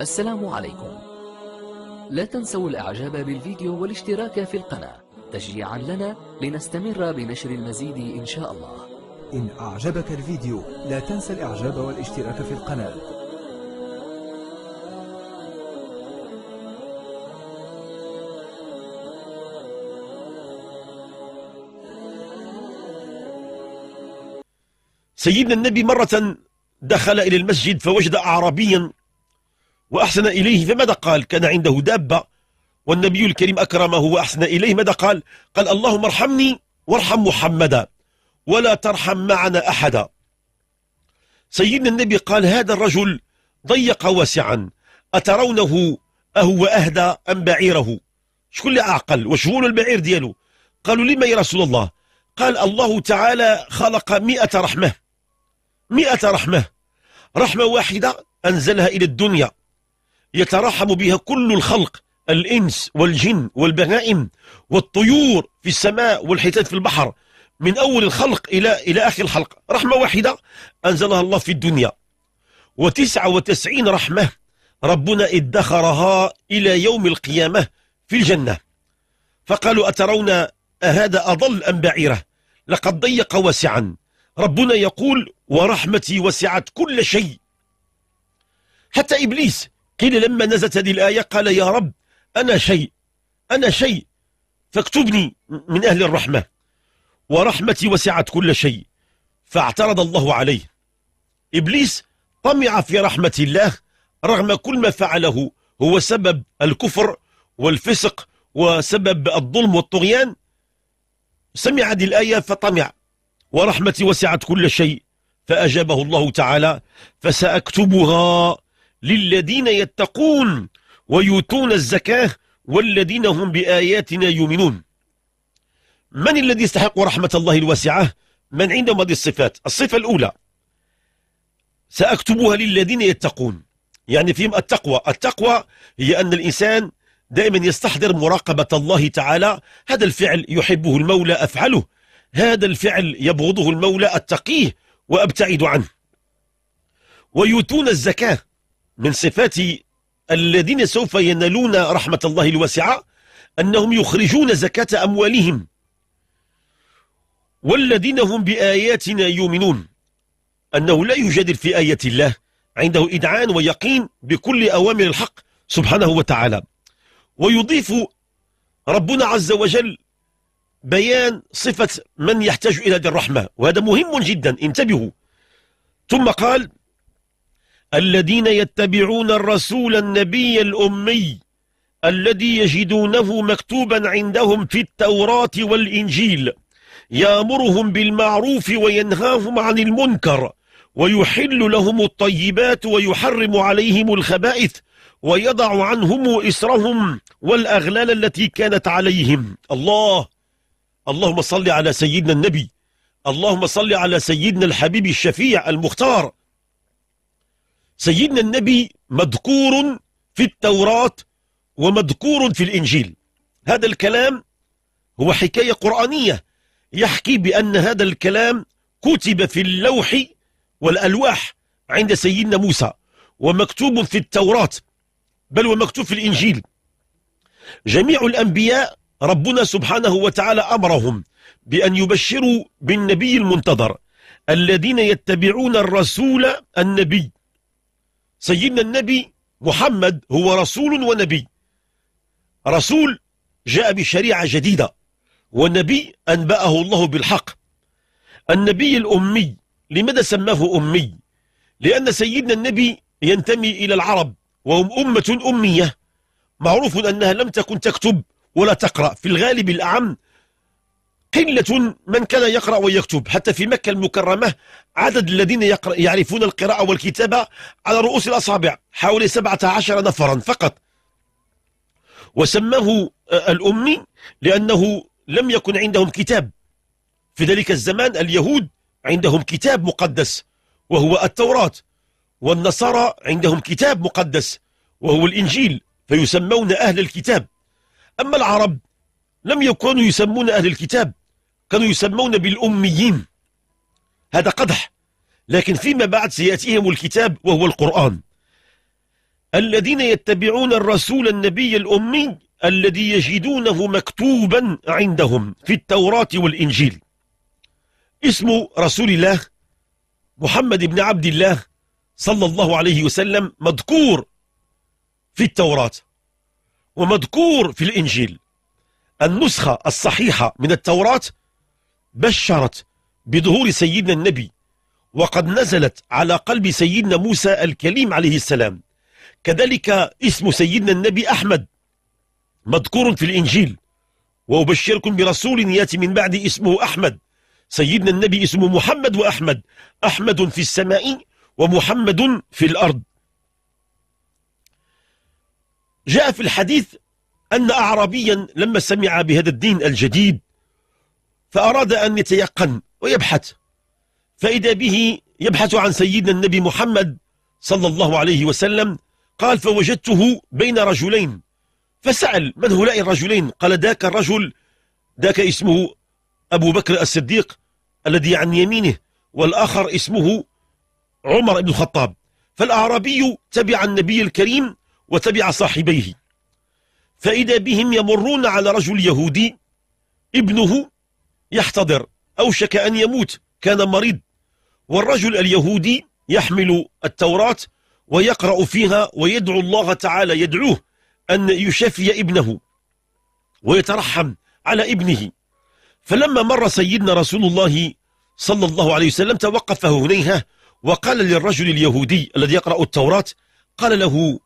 السلام عليكم لا تنسوا الاعجاب بالفيديو والاشتراك في القناة تشجيعا لنا لنستمر بنشر المزيد ان شاء الله إن أعجبك الفيديو لا تنسى الإعجاب والاشتراك في القناة سيدنا النبي مرة دخل إلى المسجد فوجد أعرابيا وأحسن إليه فماذا قال كان عنده دابة والنبي الكريم أكرمه وأحسن إليه ماذا قال قال اللهم ارحمني وارحم محمدا ولا ترحم معنا أحدا سيدنا النبي قال هذا الرجل ضيق واسعا أترونه أهو أهدى أم بعيره شكون اللي أعقل وشهون البعير دياله قالوا لما يا رسول الله قال الله تعالى خلق مئة رحمة مئة رحمة رحمة واحدة أنزلها إلى الدنيا يترحم بها كل الخلق الإنس والجن والبهائم والطيور في السماء والحيتان في البحر من أول الخلق إلى إلى آخر الخلق رحمة واحدة أنزلها الله في الدنيا وتسعة وتسعين رحمة ربنا ادخرها إلى يوم القيامة في الجنة فقالوا أترون أهذا أضل أم بعيرة لقد ضيق واسعا ربنا يقول ورحمتي وسعت كل شيء حتى إبليس قيل لما نزلت هذه الآية قال يا رب أنا شيء أنا شيء فاكتبني من أهل الرحمة ورحمتي وسعت كل شيء فاعترض الله عليه إبليس طمع في رحمة الله رغم كل ما فعله هو سبب الكفر والفسق وسبب الظلم والطغيان سمع هذه الآية فطمع ورحمتي وسعت كل شيء فأجابه الله تعالى فسأكتبها للذين يتقون ويؤتون الزكاة والذين هم بآياتنا يؤمنون من الذي يستحق رحمة الله الواسعة من عندهم هذه الصفات الصفة الأولى سأكتبها للذين يتقون يعني فيهم التقوى التقوى هي أن الإنسان دائما يستحضر مراقبة الله تعالى هذا الفعل يحبه المولى أفعله هذا الفعل يبغضه المولى أتقيه وأبتعد عنه ويؤتون الزكاة من صفات الذين سوف ينالون رحمة الله الواسعة أنهم يخرجون زكاة أموالهم والذين هم بآياتنا يؤمنون أنه لا يجادل في آية الله عنده إدعان ويقين بكل أوامر الحق سبحانه وتعالى ويضيف ربنا عز وجل بيان صفة من يحتاج إلى الرحمة وهذا مهم جدا انتبهوا ثم قال الذين يتبعون الرسول النبي الأمي الذي يجدونه مكتوبا عندهم في التوراة والإنجيل يامرهم بالمعروف وينهاهم عن المنكر ويحل لهم الطيبات ويحرم عليهم الخبائث ويضع عنهم إسرهم والأغلال التي كانت عليهم الله اللهم صل على سيدنا النبي اللهم صل على سيدنا الحبيب الشفيع المختار سيدنا النبي مذكور في التوراة ومذكور في الإنجيل هذا الكلام هو حكاية قرآنية يحكي بأن هذا الكلام كتب في اللوح والألواح عند سيدنا موسى ومكتوب في التوراة بل ومكتوب في الإنجيل جميع الأنبياء ربنا سبحانه وتعالى أمرهم بأن يبشروا بالنبي المنتظر الذين يتبعون الرسول النبي سيدنا النبي محمد هو رسول ونبي رسول جاء بشريعة جديدة والنبي أنبأه الله بالحق النبي الأمي لماذا سماه أمي لأن سيدنا النبي ينتمي إلى العرب وهم أمة أمية معروف أنها لم تكن تكتب ولا تقرأ في الغالب الأعم قلة من كان يقرأ ويكتب حتى في مكة المكرمة عدد الذين يعرفون القراءة والكتابة على رؤوس الأصابع حوالي 17 نفرا فقط وسماه آه، الأمي لأنه لم يكن عندهم كتاب في ذلك الزمان اليهود عندهم كتاب مقدس وهو التوراة والنصارى عندهم كتاب مقدس وهو الإنجيل فيسمون أهل الكتاب أما العرب لم يكونوا يسمون أهل الكتاب كانوا يسمون بالأميين هذا قدح لكن فيما بعد سيأتيهم الكتاب وهو القرآن الذين يتبعون الرسول النبي الأمي الذي يجدونه مكتوبا عندهم في التوراة والإنجيل اسم رسول الله محمد بن عبد الله صلى الله عليه وسلم مذكور في التوراة ومذكور في الإنجيل النسخة الصحيحة من التوراة بشرت بظهور سيدنا النبي وقد نزلت على قلب سيدنا موسى الكليم عليه السلام كذلك اسم سيدنا النبي أحمد مذكور في الإنجيل وأبشركم برسول ياتي من بعد اسمه أحمد سيدنا النبي اسمه محمد وأحمد أحمد في السماء ومحمد في الأرض جاء في الحديث أن أعرابيا لما سمع بهذا الدين الجديد فأراد أن يتيقن ويبحث فإذا به يبحث عن سيدنا النبي محمد صلى الله عليه وسلم قال فوجدته بين رجلين فسأل من هؤلاء الرجلين قال ذاك الرجل ذاك اسمه أبو بكر الصديق الذي عن يمينه والآخر اسمه عمر بن الخطاب فالأعرابي تبع النبي الكريم وتبع صاحبيه فإذا بهم يمرون على رجل يهودي ابنه يحتضر أوشك أن يموت كان مريض والرجل اليهودي يحمل التوراة ويقرأ فيها ويدعو الله تعالى يدعوه أن يشفي ابنه ويترحم على ابنه فلما مر سيدنا رسول الله صلى الله عليه وسلم توقف هنيها وقال للرجل اليهودي الذي يقرأ التوراة قال له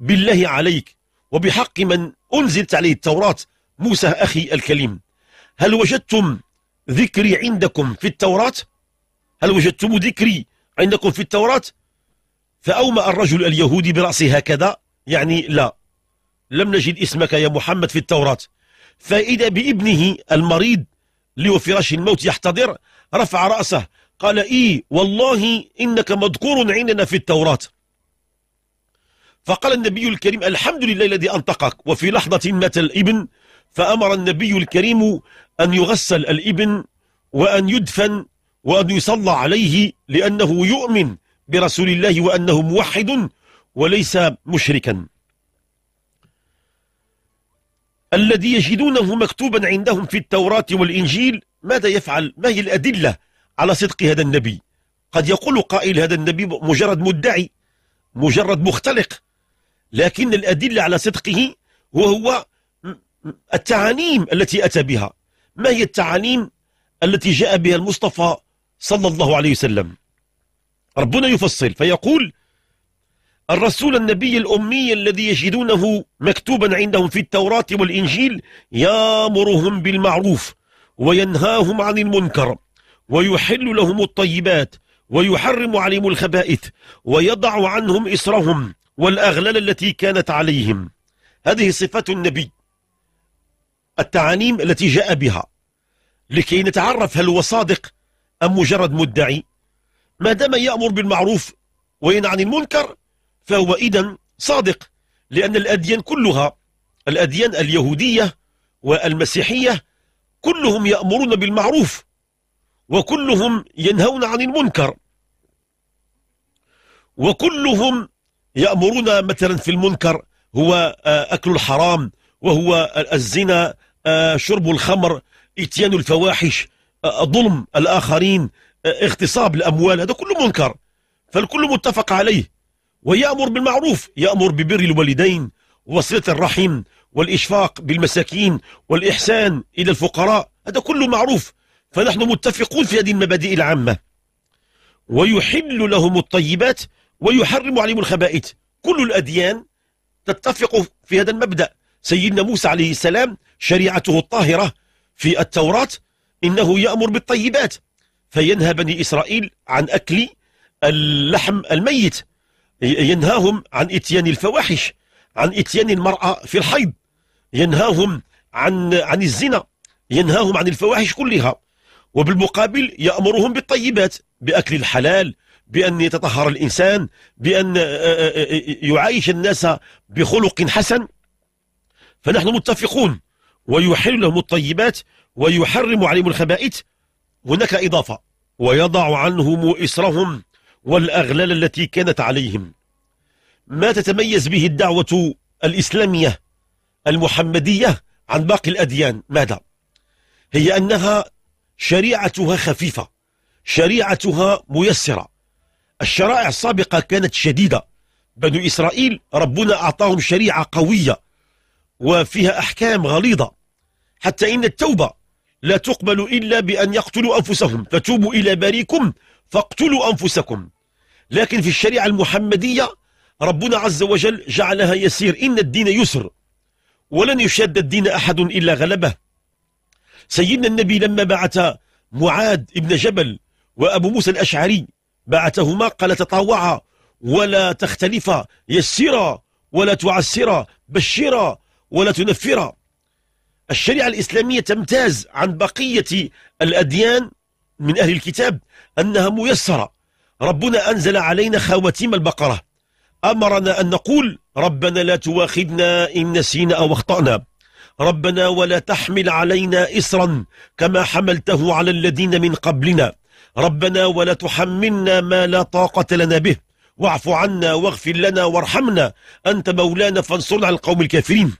بالله عليك وبحق من أنزلت عليه التوراة موسى أخي الكليم هل وجدتم ذكري عندكم في التوراة هل وجدتم ذكري عندكم في التوراة فأومأ الرجل اليهودي برأسه هكذا يعني لا لم نجد اسمك يا محمد في التوراة فإذا بابنه المريض فراش الموت يحتضر رفع رأسه قال إي والله إنك مذكور عندنا في التوراة فقال النبي الكريم الحمد لله الذي أنطقك وفي لحظة مات الابن فأمر النبي الكريم أن يغسل الابن وأن يدفن وأن يصلى عليه لأنه يؤمن برسول الله وأنه موحد وليس مشركا الذي يجدونه مكتوبا عندهم في التوراة والإنجيل ماذا يفعل؟ ما هي الأدلة على صدق هذا النبي؟ قد يقول قائل هذا النبي مجرد مدعي مجرد مختلق لكن الأدلة على صدقه وهو التعاليم التي أتى بها ما هي التعاليم التي جاء بها المصطفى صلى الله عليه وسلم ربنا يفصل فيقول الرسول النبي الأمي الذي يجدونه مكتوبا عندهم في التوراة والإنجيل يامرهم بالمعروف وينهاهم عن المنكر ويحل لهم الطيبات ويحرم عليهم الخبائث ويضع عنهم إسرهم والأغلال التي كانت عليهم هذه صفات النبي التعاليم التي جاء بها لكي نعم. نتعرف هل هو صادق أم مجرد مدعي ما دام يأمر بالمعروف وينهى عن المنكر فهو إذا صادق لأن الأديان كلها الأديان اليهودية والمسيحية كلهم يأمرون بالمعروف وكلهم ينهون عن المنكر وكلهم يأمرون مثلا في المنكر هو آه، أكل الحرام وهو آه، الزنا آه، شرب الخمر اتيان الفواحش آه، ظلم الآخرين آه، اغتصاب الأموال هذا كله منكر فالكل متفق عليه ويأمر بالمعروف يأمر ببر الوالدين وصلة الرحم والإشفاق بالمساكين والإحسان إلى الفقراء هذا كله معروف فنحن متفقون في هذه المبادئ العامة ويحل لهم الطيبات ويحرم عليهم الخبائث كل الأديان تتفق في هذا المبدأ سيدنا موسى عليه السلام شريعته الطاهرة في التوراة إنه يأمر بالطيبات فينهى بني إسرائيل عن أكل اللحم الميت ينهاهم عن إتيان الفواحش عن إتيان المرأة في الحيض ينهاهم عن عن الزنا ينهاهم عن الفواحش كلها وبالمقابل يأمرهم بالطيبات بأكل الحلال بأن يتطهر الإنسان بأن آه، آه، آه، يعايش الناس بخلق حسن فنحن متفقون ويحل لهم الطيبات ويحرم عليهم الخبائث هناك إضافة ويضع عنهم إسرهم والأغلال التي كانت عليهم ما تتميز به الدعوة الإسلامية المحمدية عن باقي الأديان ماذا؟ هي أنها شريعتها خفيفة شريعتها ميسرة الشرائع السابقة كانت شديدة بنو إسرائيل ربنا أعطاهم شريعة قوية وفيها أحكام غليظة حتى إن التوبة لا تقبل إلا بأن يقتلوا أنفسهم فتوبوا إلى باريكم فاقتلوا أنفسكم لكن في الشريعة المحمدية ربنا عز وجل جعلها يسير إن الدين يسر ولن يشد الدين أحد إلا غلبه سيدنا النبي لما بعث معاذ ابن جبل وأبو موسى الأشعري بعثهما قال تطوعا ولا تختلفا يسرا ولا تعسرا بشرا ولا تنفرها الشريعة الإسلامية تمتاز عن بقية الأديان من أهل الكتاب أنها ميسرة ربنا أنزل علينا خواتيم البقرة أمرنا أن نقول ربنا لا تواخذنا إن نسينا أو أخطأنا ربنا ولا تحمل علينا إسرا كما حملته على الذين من قبلنا ربنا ولا تحملنا ما لا طاقة لنا به واعف عنا واغفر لنا وارحمنا أنت مولانا فانصرنا على القوم الكافرين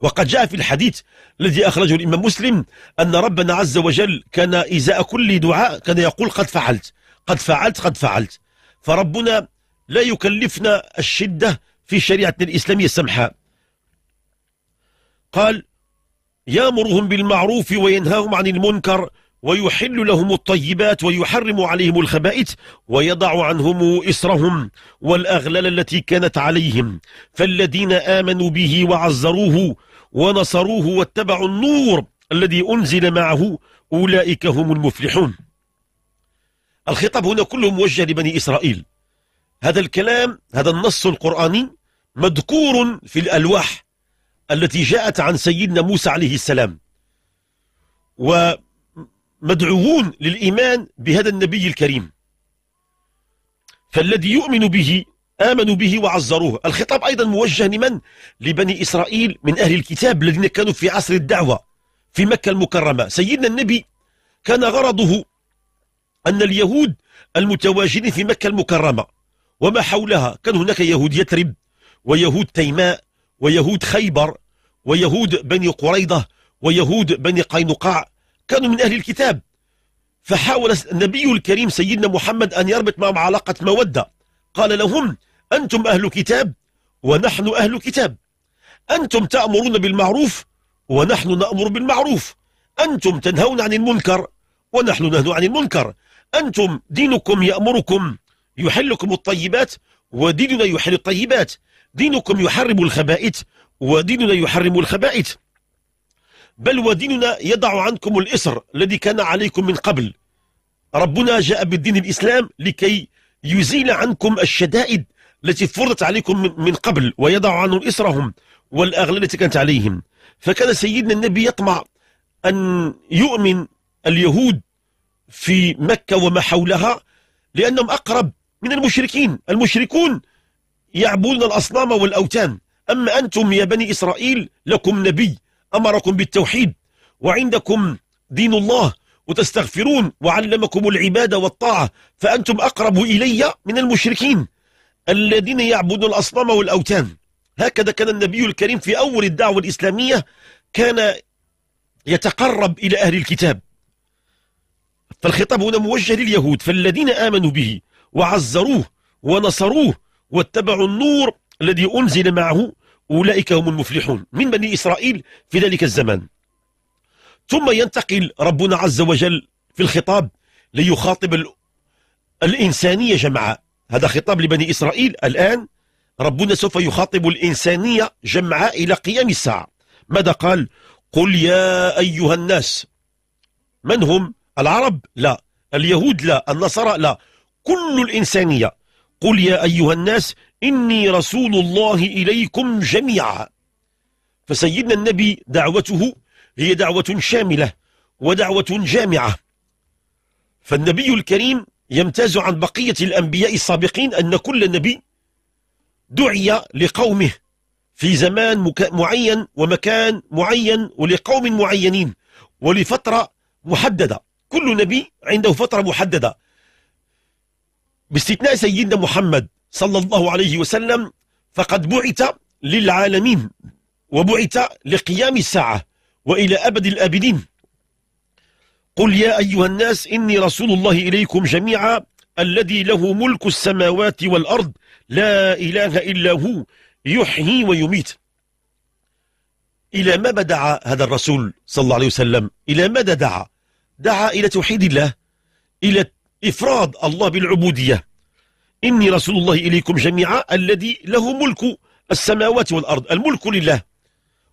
وقد جاء في الحديث الذي أخرجه الإمام مسلم أن ربنا عز وجل كان إزاء كل دعاء كان يقول قد فعلت قد فعلت قد فعلت فربنا لا يكلفنا الشدة في شريعتنا الإسلامية السمحاء قال يامرهم بالمعروف وينهاهم عن المنكر ويحل لهم الطيبات ويحرم عليهم الخبائث ويضع عنهم إسرهم والأغلال التي كانت عليهم فالذين آمنوا به وعزروه ونصروه واتبعوا النور الذي أنزل معه أولئك هم المفلحون الخطاب هنا كله موجه لبني إسرائيل هذا الكلام هذا النص القرآني مذكور في الألواح التي جاءت عن سيدنا موسى عليه السلام و مدعوون للإيمان بهذا النبي الكريم فالذي يؤمن به آمنوا به وعزروه الخطاب أيضا موجه لمن؟ لبني إسرائيل من أهل الكتاب الذين كانوا في عصر الدعوة في مكة المكرمة سيدنا النبي كان غرضه أن اليهود المتواجدين في مكة المكرمة وما حولها كان هناك يهود يترب ويهود تيماء ويهود خيبر ويهود بني قريضة ويهود بني قينقاع كانوا من أهل الكتاب فحاول النبي الكريم سيدنا محمد أن يربط معهم علاقة مودة قال لهم أنتم أهل كتاب ونحن أهل كتاب أنتم تأمرون بالمعروف ونحن نأمر بالمعروف أنتم تنهون عن المنكر ونحن ننهى عن المنكر أنتم دينكم يأمركم يحلكم الطيبات وديننا يحل الطيبات دينكم يحرم الخبائث وديننا يحرم الخبائث بل وديننا يضع عنكم الإسر الذي كان عليكم من قبل ربنا جاء بالدين الإسلام لكي يزيل عنكم الشدائد التي فرضت عليكم من قبل ويضع عنهم إسرهم والأغلال التي كانت عليهم فكان سيدنا النبي يطمع أن يؤمن اليهود في مكة وما حولها لأنهم أقرب من المشركين المشركون يعبدون الأصنام والأوتان أما أنتم يا بني إسرائيل لكم نبي أمركم بالتوحيد وعندكم دين الله وتستغفرون وعلمكم العبادة والطاعة فأنتم أقرب إلي من المشركين الذين يعبدون الأصنام والأوتان هكذا كان النبي الكريم في أول الدعوة الإسلامية كان يتقرب إلى أهل الكتاب فالخطاب هنا موجه لليهود فالذين آمنوا به وعزروه ونصروه واتبعوا النور الذي أنزل معه أولئك هم المفلحون من بني إسرائيل في ذلك الزمان ثم ينتقل ربنا عز وجل في الخطاب ليخاطب الإنسانية جمعاء هذا خطاب لبني إسرائيل الآن ربنا سوف يخاطب الإنسانية جمعاء إلى قيام الساعة ماذا قال قل يا أيها الناس من هم العرب لا اليهود لا النصارى لا كل الإنسانية قل يا أيها الناس إني رسول الله إليكم جميعا فسيدنا النبي دعوته هي دعوة شاملة ودعوة جامعة فالنبي الكريم يمتاز عن بقية الأنبياء السابقين أن كل نبي دعي لقومه في زمان معين ومكان معين ولقوم معينين ولفترة محددة كل نبي عنده فترة محددة باستثناء سيدنا محمد صلى الله عليه وسلم فقد بعث للعالمين وبعث لقيام الساعة وإلى أبد الآبدين قل يا أيها الناس إني رسول الله إليكم جميعا الذي له ملك السماوات والأرض لا إله إلا هو يحيي ويميت إلى ما دعا هذا الرسول صلى الله عليه وسلم إلى ماذا دعا دعا إلى توحيد الله إلى إفراد الله بالعبودية إني رسول الله إليكم جميعا الذي له ملك السماوات والأرض الملك لله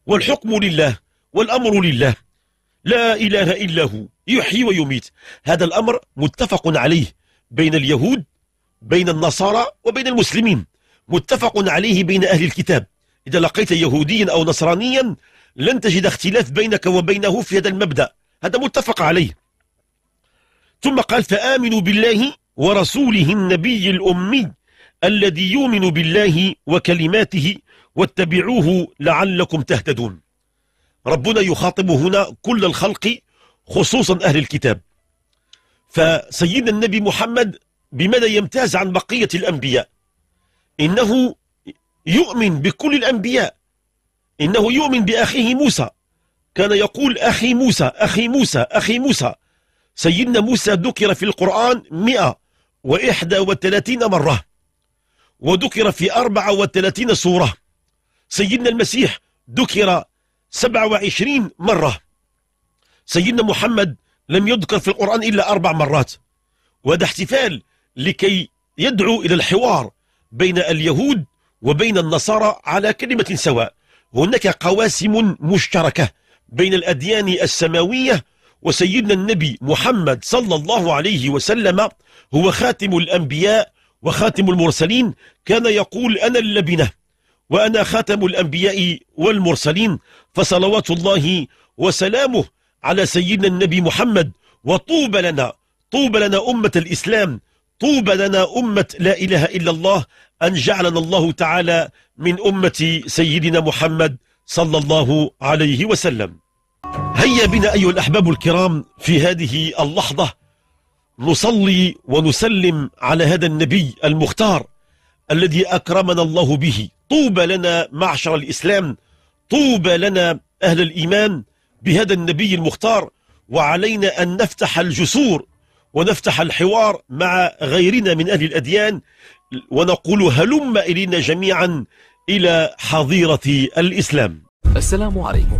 والحكم لله والأمر لله لا إله إلا هو يحيي ويميت هذا الأمر متفق عليه بين اليهود بين النصارى وبين المسلمين متفق عليه بين أهل الكتاب إذا لقيت يهوديا أو نصرانيا لن تجد اختلاف بينك وبينه في هذا المبدأ هذا متفق عليه ثم قال فآمنوا بالله ورسوله النبي الأمي الذي يؤمن بالله وكلماته واتبعوه لعلكم تهتدون ربنا يخاطب هنا كل الخلق خصوصا أهل الكتاب فسيدنا النبي محمد بماذا يمتاز عن بقية الأنبياء إنه يؤمن بكل الأنبياء إنه يؤمن بأخيه موسى كان يقول أخي موسى أخي موسى أخي موسى سيدنا موسى ذكر في القرآن مئة وإحدى وثلاثين مرة وذكر في أربعة وثلاثين سورة سيدنا المسيح ذكر سبعة وعشرين مرة سيدنا محمد لم يذكر في القرآن إلا أربع مرات وهذا احتفال لكي يدعو إلى الحوار بين اليهود وبين النصارى على كلمة سواء هناك قواسم مشتركة بين الأديان السماوية وسيدنا النبي محمد صلى الله عليه وسلم هو خاتم الأنبياء وخاتم المرسلين كان يقول أنا اللبنة وأنا خاتم الأنبياء والمرسلين فصلوات الله وسلامه على سيدنا النبي محمد وطوبى لنا طوبى لنا أمة الإسلام طوبى لنا أمة لا إله إلا الله أن جعلنا الله تعالى من أمة سيدنا محمد صلى الله عليه وسلم هيا بنا أيها الأحباب الكرام في هذه اللحظة نصلي ونسلم على هذا النبي المختار الذي أكرمنا الله به طوبى لنا معشر الإسلام طوبى لنا أهل الإيمان بهذا النبي المختار وعلينا أن نفتح الجسور ونفتح الحوار مع غيرنا من أهل الأديان ونقول هلم إلينا جميعا إلى حظيرة الإسلام السلام عليكم